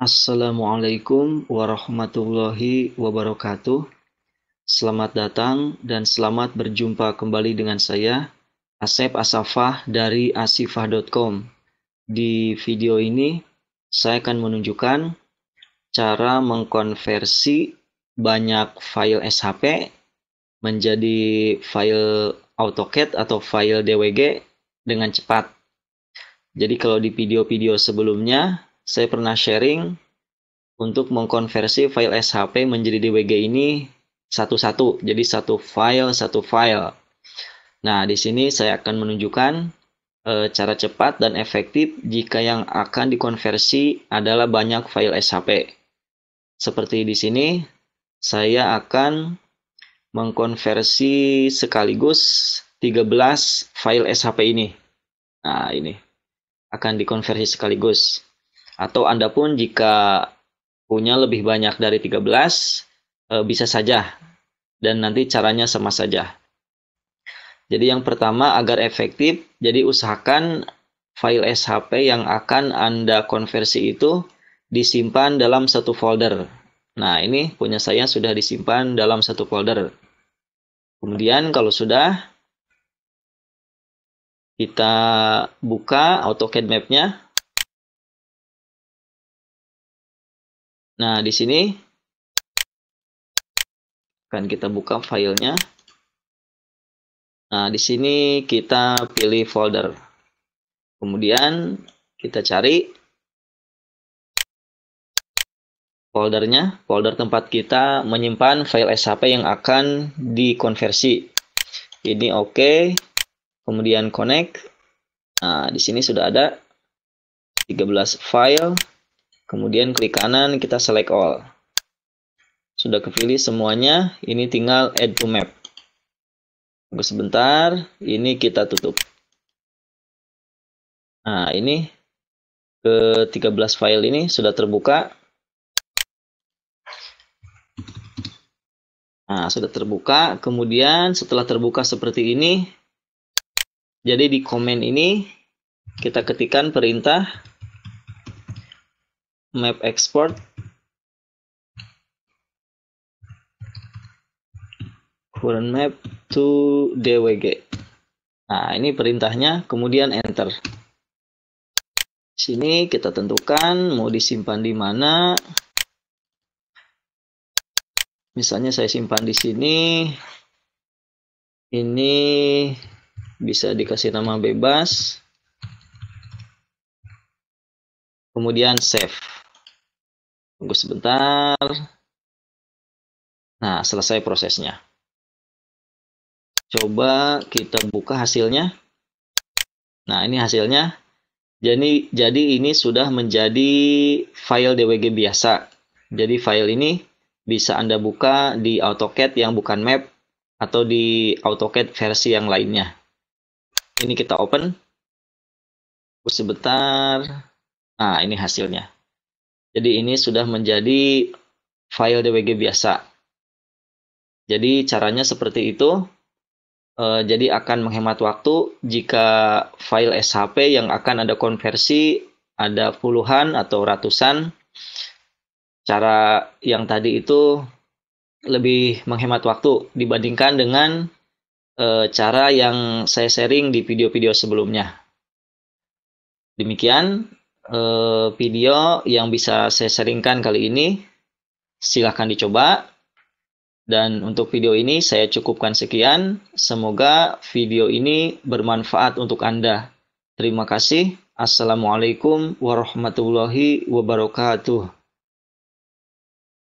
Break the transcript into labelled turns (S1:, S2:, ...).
S1: Assalamualaikum warahmatullahi wabarakatuh. Selamat datang dan selamat berjumpa kembali dengan saya, Asep Asafah dari asifah.com. Di video ini, saya akan menunjukkan cara mengkonversi banyak file SHP menjadi file AutoCAD atau file DWG dengan cepat. Jadi kalau di video-video sebelumnya, saya pernah sharing untuk mengkonversi file SHP menjadi DWG ini satu-satu. Jadi satu file, satu file. Nah, di sini saya akan menunjukkan e, cara cepat dan efektif jika yang akan dikonversi adalah banyak file SHP. Seperti di sini, saya akan mengkonversi sekaligus 13 file SHP ini. Nah, ini akan dikonversi sekaligus. Atau Anda pun jika punya lebih banyak dari 13 eh, bisa saja dan nanti caranya sama saja. Jadi yang pertama agar efektif, jadi usahakan file SHP yang akan Anda konversi itu disimpan dalam satu folder. Nah, ini punya saya sudah disimpan dalam
S2: satu folder. Kemudian kalau sudah kita buka AutoCAD map-nya. Nah, di sini akan kita buka filenya. Nah, di sini kita
S1: pilih folder. Kemudian kita cari foldernya, folder tempat kita menyimpan file SAP yang akan dikonversi. Ini oke, okay. kemudian connect. Nah, di sini sudah ada 13 file Kemudian klik kanan, kita select all. Sudah kepilih semuanya,
S2: ini tinggal add to map. Tunggu sebentar, ini kita tutup. Nah, ini ke 13 file ini sudah terbuka.
S1: Nah, sudah terbuka. Kemudian setelah terbuka seperti ini, jadi di komen ini kita ketikkan perintah
S2: map export current map to DWG. Nah, ini
S1: perintahnya, kemudian enter. Sini kita tentukan mau disimpan di mana. Misalnya saya simpan di sini. Ini bisa dikasih
S2: nama bebas. Kemudian save. Tunggu sebentar. Nah, selesai prosesnya. Coba kita buka hasilnya.
S1: Nah, ini hasilnya. Jadi, jadi ini sudah menjadi file DWG biasa. Jadi file ini bisa Anda buka di AutoCAD yang bukan map atau di AutoCAD versi yang lainnya. Ini kita open. Sebentar. Nah, ini hasilnya. Jadi ini sudah menjadi file DWG biasa. Jadi caranya seperti itu. E, jadi akan menghemat waktu jika file SHP yang akan ada konversi ada puluhan atau ratusan. Cara yang tadi itu lebih menghemat waktu dibandingkan dengan e, cara yang saya sharing di video-video sebelumnya. Demikian eh, video yang bisa saya sharingkan kali ini. Silahkan dicoba. Dan untuk video ini saya cukupkan sekian. Semoga video ini bermanfaat
S2: untuk Anda. Terima kasih. Assalamualaikum warahmatullahi wabarakatuh.